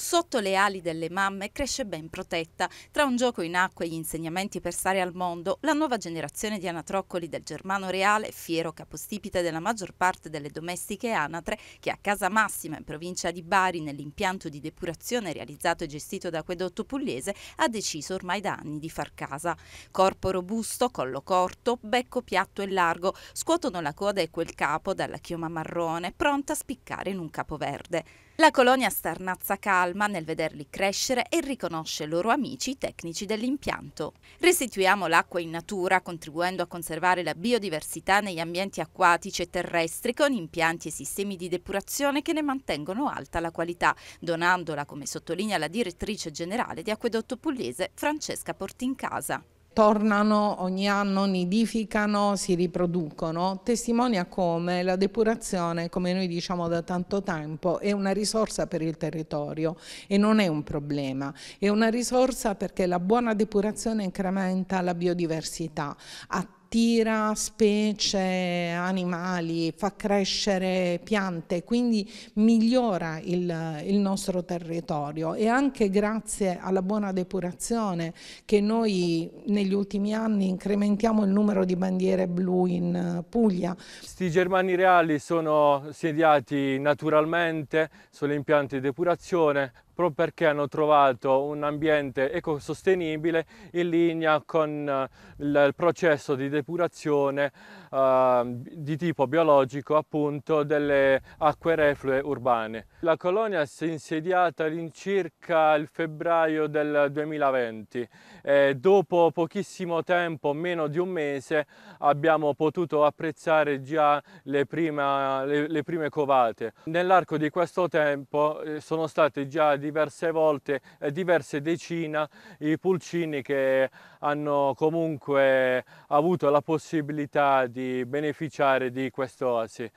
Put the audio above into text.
sotto le ali delle mamme cresce ben protetta. Tra un gioco in acqua e gli insegnamenti per stare al mondo, la nuova generazione di anatroccoli del Germano Reale, fiero capostipite della maggior parte delle domestiche anatre, che a Casa Massima, in provincia di Bari, nell'impianto di depurazione realizzato e gestito da Quedotto Pugliese, ha deciso ormai da anni di far casa. Corpo robusto, collo corto, becco piatto e largo, scuotono la coda e quel capo dalla chioma marrone, pronta a spiccare in un capo verde. La colonia Starnazza Cala calma nel vederli crescere e riconosce loro amici i tecnici dell'impianto. Restituiamo l'acqua in natura contribuendo a conservare la biodiversità negli ambienti acquatici e terrestri con impianti e sistemi di depurazione che ne mantengono alta la qualità, donandola, come sottolinea la direttrice generale di Acquedotto Pugliese Francesca Portincasa tornano ogni anno, nidificano, si riproducono, testimonia come la depurazione, come noi diciamo da tanto tempo, è una risorsa per il territorio e non è un problema, è una risorsa perché la buona depurazione incrementa la biodiversità, attiva attira specie, animali, fa crescere piante, quindi migliora il, il nostro territorio e anche grazie alla buona depurazione che noi negli ultimi anni incrementiamo il numero di bandiere blu in eh, Puglia. Questi germani reali sono sediati naturalmente sulle impianti di depurazione, proprio perché hanno trovato un ambiente ecosostenibile in linea con eh, il processo di depurazione eh, di tipo biologico appunto delle acque reflue urbane. La colonia si è insediata all'incirca il febbraio del 2020 e dopo pochissimo tempo, meno di un mese, abbiamo potuto apprezzare già le prime, le, le prime covate. Nell'arco di questo tempo eh, sono state già di diverse volte eh, diverse decine i pulcini che hanno comunque avuto la possibilità di beneficiare di quest'oasi.